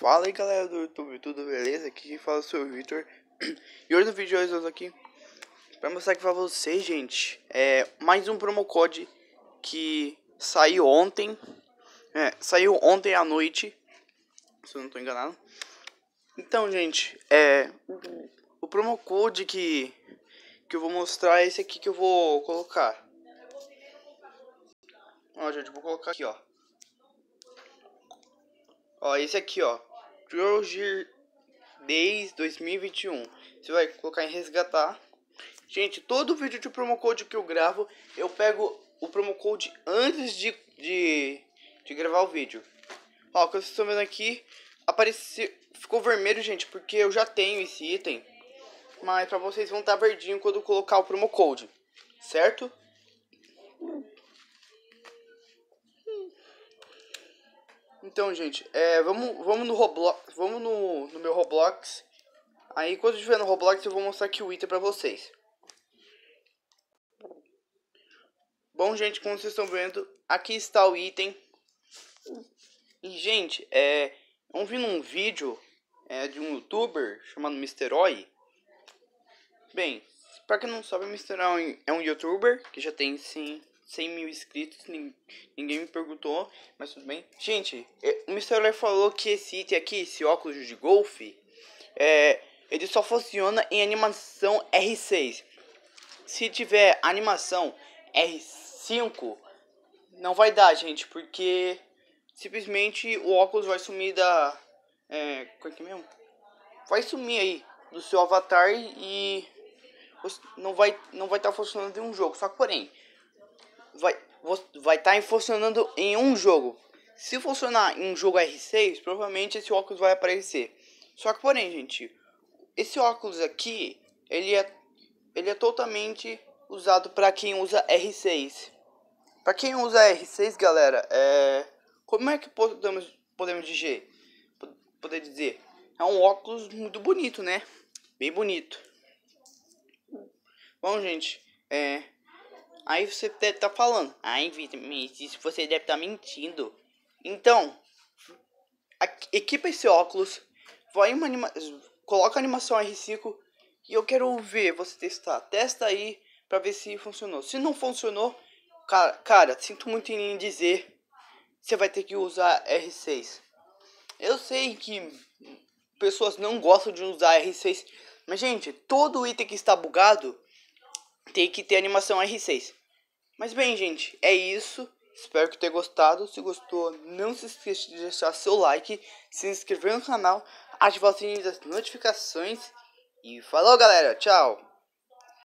Fala aí galera do YouTube, tudo beleza? Aqui quem fala é o seu Victor E hoje no vídeo hoje eu tô aqui pra mostrar aqui pra vocês, gente é, Mais um promo code que saiu ontem é, Saiu ontem à noite, se eu não tô enganado Então gente, é, o promo code que, que eu vou mostrar é esse aqui que eu vou colocar Ó gente, vou colocar aqui ó Ó, esse aqui, ó. Troger Days 2021. Você vai colocar em resgatar. Gente, todo vídeo de promo code que eu gravo, eu pego o promo code antes de, de, de gravar o vídeo. Ó, que vocês estão vendo aqui, apareceu, ficou vermelho, gente, porque eu já tenho esse item. Mas pra vocês vão estar tá verdinho quando colocar o promo code, certo? Então, gente, é, vamos, vamos no Roblox. Vamos no, no meu Roblox. Aí, quando estiver no Roblox, eu vou mostrar aqui o item pra vocês. Bom, gente, como vocês estão vendo, aqui está o item. E, gente, é, eu vi num vídeo é, de um youtuber chamado Mr. Oi. Bem, pra quem não sabe, Mr. Oi é um youtuber que já tem, sim, 100 mil inscritos, ninguém me perguntou, mas tudo bem. Gente, é, o Mr. Ler falou que esse item aqui, esse óculos de golfe, é, ele só funciona em animação R6. Se tiver animação R5, não vai dar, gente, porque simplesmente o óculos vai sumir da... É, qual é que é mesmo? Vai sumir aí do seu avatar e não vai não vai estar tá funcionando em um jogo. Só que, porém, vai estar vai tá funcionando em um jogo. Se funcionar em um jogo R6, provavelmente esse óculos vai aparecer. Só que porém, gente, esse óculos aqui, ele é, ele é totalmente usado para quem usa R6. Para quem usa R6, galera, é... como é que podemos, podemos dizer? Poder dizer? É um óculos muito bonito, né? Bem bonito. Bom, gente, é... Aí você deve estar tá falando, ai se você deve estar tá mentindo. Então, equipa esse óculos, vai uma anima coloca a animação R5 e eu quero ver você testar. Testa aí pra ver se funcionou. Se não funcionou, cara, cara sinto muito em dizer, você vai ter que usar R6. Eu sei que pessoas não gostam de usar R6, mas gente, todo item que está bugado tem que ter animação R6. Mas bem, gente, é isso. Espero que tenha gostado. Se gostou, não se esqueça de deixar seu like, se inscrever no canal, ativar o sininho das notificações. E falou, galera. Tchau.